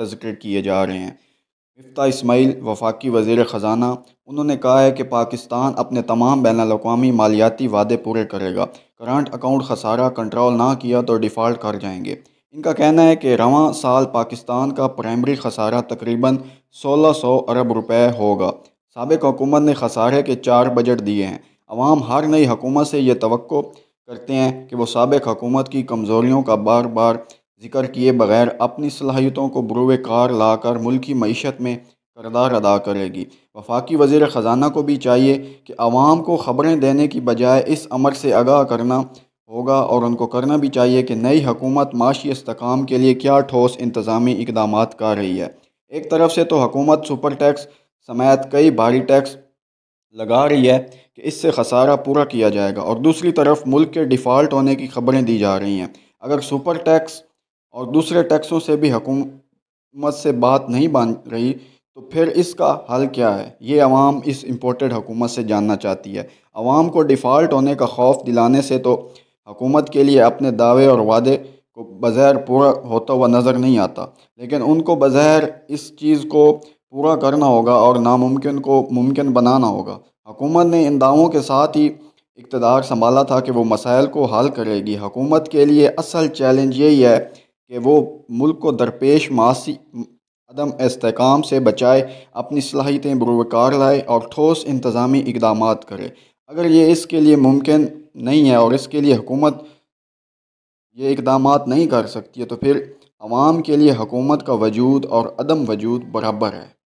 तस्करे किए जा रहे हैं मफ्ता इसमाइल वफाकी वजीर ख़जाना उन्होंने कहा है कि पाकिस्तान अपने तमाम बैन अवी मालियाती वादे पूरे करेगा करंट अकाउंट खसारा कंट्रोल ना किया तो डिफ़ाल्ट कर जाएंगे इनका कहना है कि रवान साल पाकिस्तान का प्राइमरी खसारा तकरीबन 1600 अरब रुपए होगा सबक हुकूमत ने खसारे के चार बजट दिए हैं अवाम हर नई हुकूमत से ये तो करते हैं कि वो सबक हुकूमत की कमजोरीों का बार बार जिक्र किए बगैर अपनी सलाहियतों को बरूए कार लाकर मुल्क की मीशत में करदार अदा करेगी वफाकी वजीर ख़जाना को भी चाहिए कि आवाम को ख़बरें देने की बजाय इस अमर से आगाह करना होगा और उनको करना भी चाहिए कि नई हकूमत माशी इसकाम के लिए क्या ठोस इंतज़ामी इकदाम कर रही है एक तरफ से तो हकूमत सुपर टैक्स समेत कई भारी टैक्स लगा रही है कि इससे खसारा पूरा किया जाएगा और दूसरी तरफ मुल्क के डिफ़ाल्ट होने की खबरें दी जा रही हैं अगर सुपर टैक्स और दूसरे टैक्सों से भी हकूमत से बात नहीं बन रही तो फिर इसका हल क्या है ये आवाम इस इम्पोर्टेड हुकूमत से जानना चाहती है आवाम को डिफ़ाल्ट होने का खौफ दिलाने से तो हकूमत के लिए अपने दावे और वादे को बज़ैर पूरा होता हुआ नज़र नहीं आता लेकिन उनको बज़ैर इस चीज़ को पूरा करना होगा और नामुमकिन को मुमकिन बनाना होगा हकूमत ने इन दावों के साथ ही इकतदार संभाला था कि वो मसाइल को हल करेगी हुकूमत के लिए असल चैलेंज यही है कि वो मुल्क को दरपेश मासी अदम इसकाम से बचाए अपनी सलाहियतें बुरकार लाए और ठोस इंतज़ामी इकदाम करे अगर ये इसके लिए मुमकिन नहीं है और इसके लिए हुकूमत ये इकदाम नहीं कर सकती है तो फिर आवाम के लिए हुकूमत का वजूद और अदम वजूद बराबर है